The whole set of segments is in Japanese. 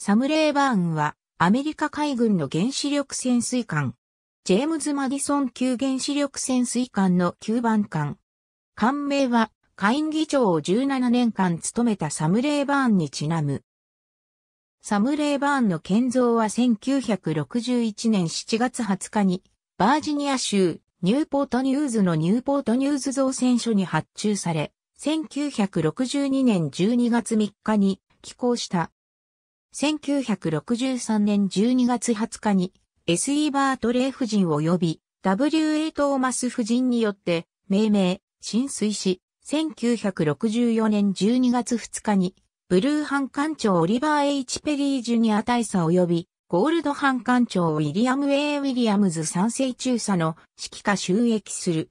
サムレイ・バーンは、アメリカ海軍の原子力潜水艦、ジェームズ・マディソン級原子力潜水艦の9番艦。艦名は、下院議長を17年間務めたサムレイ・バーンにちなむ。サムレイ・バーンの建造は1961年7月20日に、バージニア州、ニューポートニューズのニューポートニューズ造船所に発注され、1962年12月3日に寄港した1963年12月20日に S.E. バートレー夫人及び W.A. トーマス夫人によって命名、浸水し、1964年12月2日にブルー班艦長オリバー・ H・ ペリー・ジュニア大佐及びゴールド班艦長ウィリアム・ A・ ウィリアムズ賛成中佐の指揮下収益する。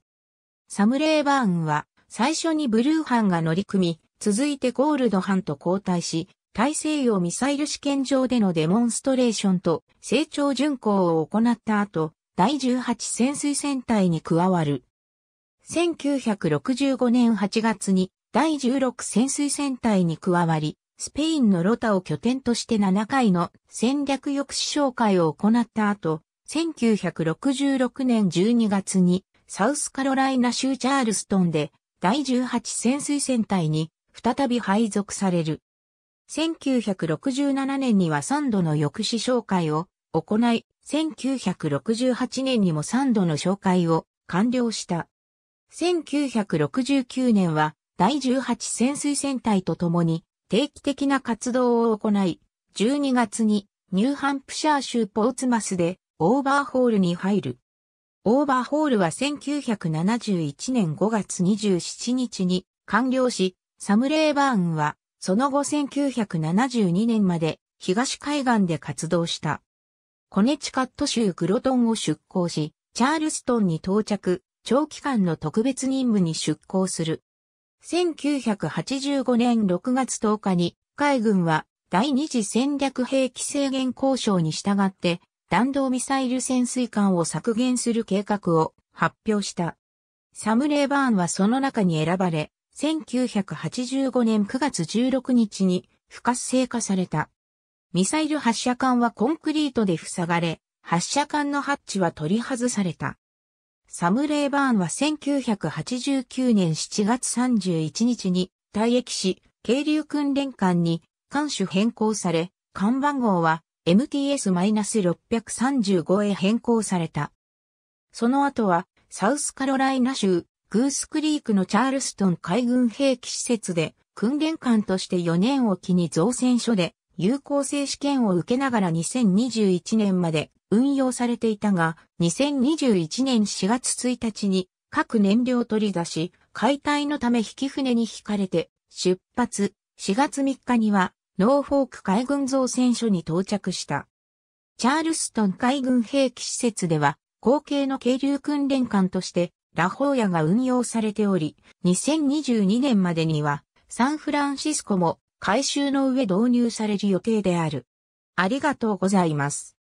サム・レイバーンは最初にブルー班が乗り組み、続いてゴールド班と交代し、大西洋ミサイル試験場でのデモンストレーションと成長巡航を行った後、第18潜水戦隊に加わる。1965年8月に第16潜水戦隊に加わり、スペインのロタを拠点として7回の戦略抑止紹介を行った後、1966年12月にサウスカロライナ州チャールストンで第18潜水戦隊に再び配属される。1967年には3度の抑止紹介を行い、1968年にも3度の紹介を完了した。1969年は第18潜水戦隊と共に定期的な活動を行い、12月にニューハンプシャー州ポーツマスでオーバーホールに入る。オーバーホールは1971年5月27日に完了し、サムレイバーンはその後1972年まで東海岸で活動した。コネチカット州グロトンを出港し、チャールストンに到着、長期間の特別任務に出港する。1985年6月10日に、海軍は第二次戦略兵器制限交渉に従って、弾道ミサイル潜水艦を削減する計画を発表した。サム・レイバーンはその中に選ばれ、1985年9月16日に不活性化された。ミサイル発射管はコンクリートで塞がれ、発射管のハッチは取り外された。サム・レイバーンは1989年7月31日に退役し、渓流訓練艦に艦首変更され、艦番号は MTS-635 へ変更された。その後はサウスカロライナ州グースクリークのチャールストン海軍兵器施設で訓練官として4年を機に造船所で有効性試験を受けながら2021年まで運用されていたが、2021年4月1日に各燃料取り出し、解体のため引き船に引かれて出発、4月3日にはノーフォーク海軍造船所に到着した。チャールストン海軍兵器施設では、後継の渓流訓練艦としてラホーヤが運用されており、2022年までにはサンフランシスコも改修の上導入される予定である。ありがとうございます。